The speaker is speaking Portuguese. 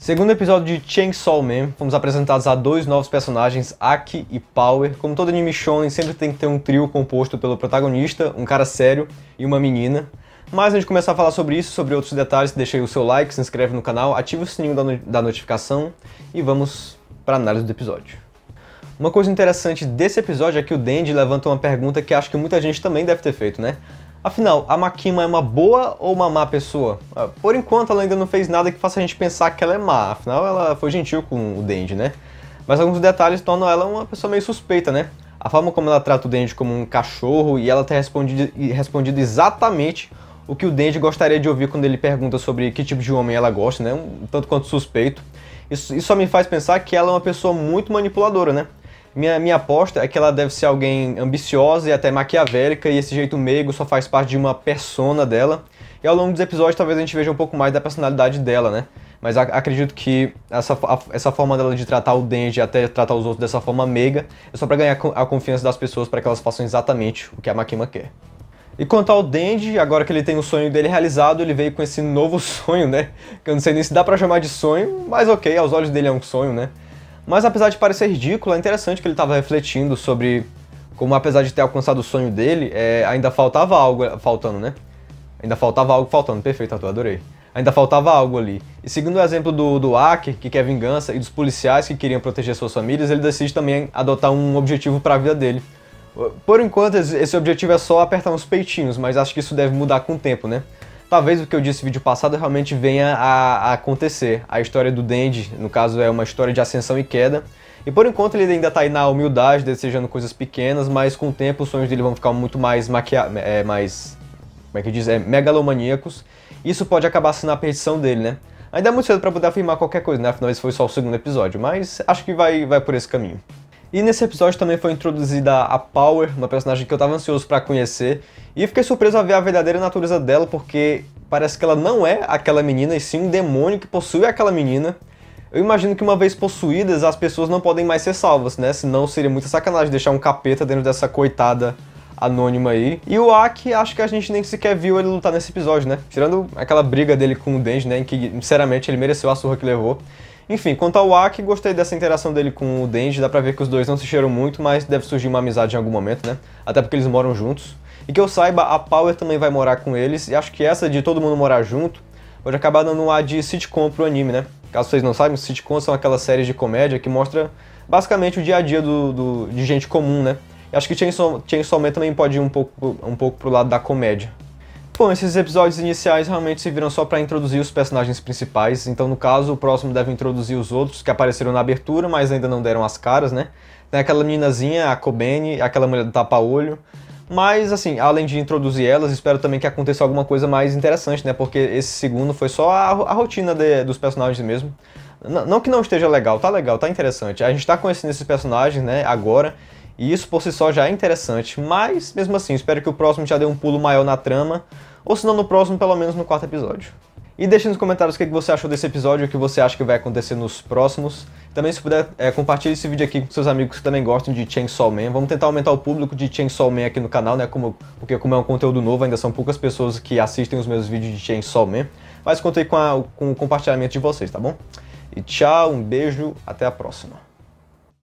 Segundo episódio de Chainsaw Man, fomos apresentados a dois novos personagens, Aki e Power. Como todo anime shonen, sempre tem que ter um trio composto pelo protagonista, um cara sério e uma menina. Mas antes de começar a falar sobre isso, sobre outros detalhes, deixa aí o seu like, se inscreve no canal, ative o sininho da, no da notificação e vamos para a análise do episódio. Uma coisa interessante desse episódio é que o Dandy levanta uma pergunta que acho que muita gente também deve ter feito, né? Afinal, a Makima é uma boa ou uma má pessoa? Ah, por enquanto, ela ainda não fez nada que faça a gente pensar que ela é má, afinal, ela foi gentil com o Dendi, né? Mas alguns detalhes tornam ela uma pessoa meio suspeita, né? A forma como ela trata o Dendi como um cachorro e ela ter respondido, respondido exatamente o que o Dendi gostaria de ouvir quando ele pergunta sobre que tipo de homem ela gosta, né? Um tanto quanto suspeito. Isso, isso só me faz pensar que ela é uma pessoa muito manipuladora, né? Minha, minha aposta é que ela deve ser alguém ambiciosa e até maquiavélica, e esse jeito meigo só faz parte de uma persona dela. E ao longo dos episódios talvez a gente veja um pouco mais da personalidade dela, né? Mas acredito que essa, essa forma dela de tratar o Denji até tratar os outros dessa forma meiga é só para ganhar a confiança das pessoas para que elas façam exatamente o que a Makima quer. E quanto ao Dendi, agora que ele tem o sonho dele realizado, ele veio com esse novo sonho, né? Que eu não sei nem se dá pra chamar de sonho, mas ok, aos olhos dele é um sonho, né? Mas apesar de parecer ridículo, é interessante que ele estava refletindo sobre como apesar de ter alcançado o sonho dele, é, ainda faltava algo faltando, né? Ainda faltava algo faltando. Perfeito, Arthur, adorei. Ainda faltava algo ali. E seguindo o exemplo do, do hacker, que quer vingança, e dos policiais que queriam proteger suas famílias, ele decide também adotar um objetivo para a vida dele. Por enquanto, esse objetivo é só apertar uns peitinhos, mas acho que isso deve mudar com o tempo, né? talvez o que eu disse no vídeo passado realmente venha a, a acontecer. A história do Dandy, no caso, é uma história de ascensão e queda. E por enquanto ele ainda está aí na humildade, desejando coisas pequenas, mas com o tempo os sonhos dele vão ficar muito mais maquia... É, mais... como é que diz? É, megalomaníacos. Isso pode acabar sendo a perdição dele, né? Ainda é muito cedo para poder afirmar qualquer coisa, né? Afinal, esse foi só o segundo episódio, mas acho que vai, vai por esse caminho. E nesse episódio também foi introduzida a Power, uma personagem que eu estava ansioso para conhecer, e fiquei surpreso a ver a verdadeira natureza dela, porque parece que ela não é aquela menina, e sim um demônio que possui aquela menina. Eu imagino que uma vez possuídas, as pessoas não podem mais ser salvas, né? Senão seria muita sacanagem deixar um capeta dentro dessa coitada anônima aí. E o Aki, acho que a gente nem sequer viu ele lutar nesse episódio, né? Tirando aquela briga dele com o Denji, né? Em que, sinceramente, ele mereceu a surra que levou. Enfim, quanto ao Aki, gostei dessa interação dele com o Denji, dá pra ver que os dois não se cheiram muito, mas deve surgir uma amizade em algum momento, né? Até porque eles moram juntos. E que eu saiba, a Power também vai morar com eles, e acho que essa de todo mundo morar junto pode acabar dando um ar de sitcom pro anime, né? Caso vocês não saibam, sitcoms são aquelas séries de comédia que mostra basicamente o dia a dia do, do de gente comum, né? E acho que Chainsaw, Chainsaw Man também pode ir um pouco, um pouco pro lado da comédia. Bom, esses episódios iniciais realmente serviram só para introduzir os personagens principais, então no caso o próximo deve introduzir os outros que apareceram na abertura, mas ainda não deram as caras, né? Tem aquela meninazinha, a Kobene, aquela mulher do tapa-olho. Mas assim, além de introduzir elas, espero também que aconteça alguma coisa mais interessante, né? Porque esse segundo foi só a, a rotina de, dos personagens mesmo. N não que não esteja legal, tá legal, tá interessante. A gente tá conhecendo esses personagens, né, agora. E isso por si só já é interessante, mas mesmo assim, espero que o próximo já dê um pulo maior na trama, ou se não no próximo, pelo menos no quarto episódio. E deixe nos comentários o que você achou desse episódio, o que você acha que vai acontecer nos próximos. Também se puder, é, compartilhe esse vídeo aqui com seus amigos que também gostam de Chainsaw Man. Vamos tentar aumentar o público de Chainsaw Man aqui no canal, né? Como, porque como é um conteúdo novo, ainda são poucas pessoas que assistem os meus vídeos de Chainsaw Man. Mas contei com, a, com o compartilhamento de vocês, tá bom? E tchau, um beijo, até a próxima.